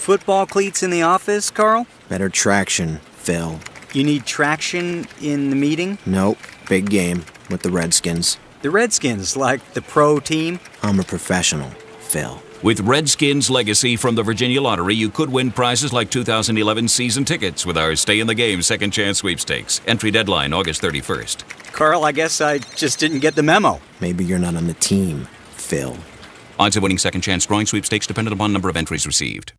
Football cleats in the office, Carl? Better traction, Phil. You need traction in the meeting? Nope. Big game with the Redskins. The Redskins, like the pro team? I'm a professional, Phil. With Redskins Legacy from the Virginia Lottery, you could win prizes like 2011 season tickets with our Stay in the Game Second Chance Sweepstakes. Entry deadline August 31st. Carl, I guess I just didn't get the memo. Maybe you're not on the team, Phil. Odds of winning Second Chance Drawing Sweepstakes dependent upon number of entries received.